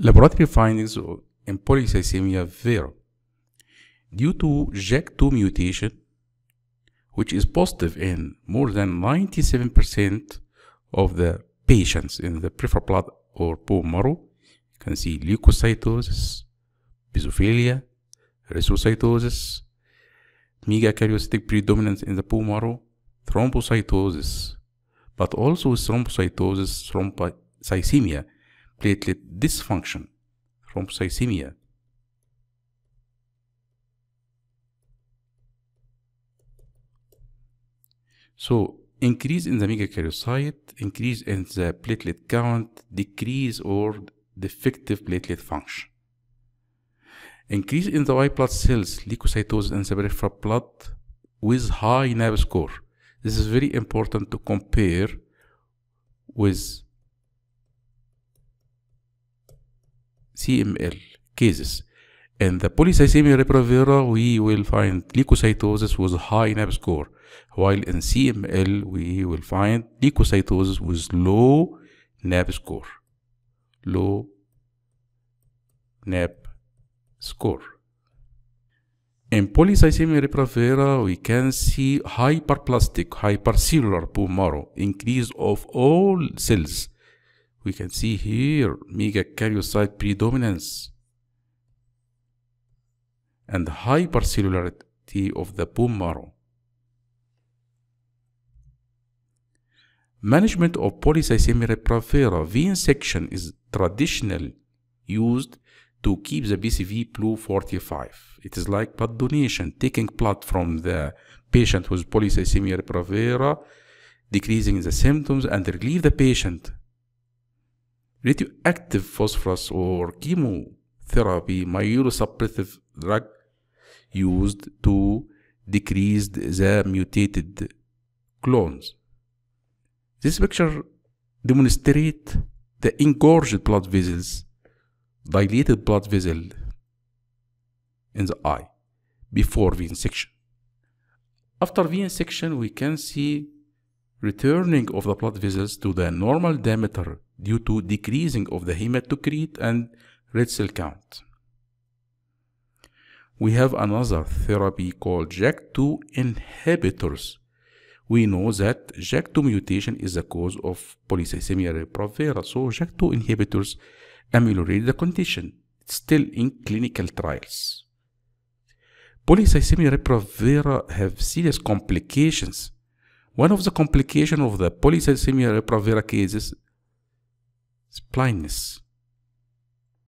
Laboratory findings in polycythemia vera due to JAK2 mutation, which is positive in more than 97% of the patients in the peripheral blood or bone marrow. You can see leukocytosis, mesophilia, erythrocytosis, megakaryocytic predominance in the bone marrow, thrombocytosis, but also thrombocytosis thrombocytosis, thrombocythemia, platelet dysfunction, thrombocythemia. So increase in the megakaryocyte, increase in the platelet count, decrease or defective platelet function. Increase in the white blood cells, leukocytosis in the peripheral blood with high NAB score. This is very important to compare with CML cases. In the polycythemia revera, we will find leukocytosis with high NAP score, while in CML, we will find leukocytosis with low NAP score. Low NAP score. In polycythemia revera, we can see hyperplastic, hypercellular bone marrow, increase of all cells we can see here megakaryocyte predominance and hypercellularity of the bone marrow. Management of polycythemia revivifera V section is traditionally used to keep the BCV blue 45. It is like blood donation, taking blood from the patient with polycythemia revivifera, decreasing the symptoms and relieve the patient radioactive phosphorus or chemotherapy myelosuppressive drug used to decrease the mutated clones. This picture demonstrates the engorged blood vessels, dilated blood vessel in the eye before vein section. After vein section, we can see returning of the blood vessels to the normal diameter due to decreasing of the hematocrit and red cell count. We have another therapy called JAK2 inhibitors. We know that JAK2 mutation is the cause of polycythemia vera, so JAK2 inhibitors ameliorate the condition. still in clinical trials. Polycythemia vera have serious complications one of the complications of the polycythemia rubra vera cases is blindness.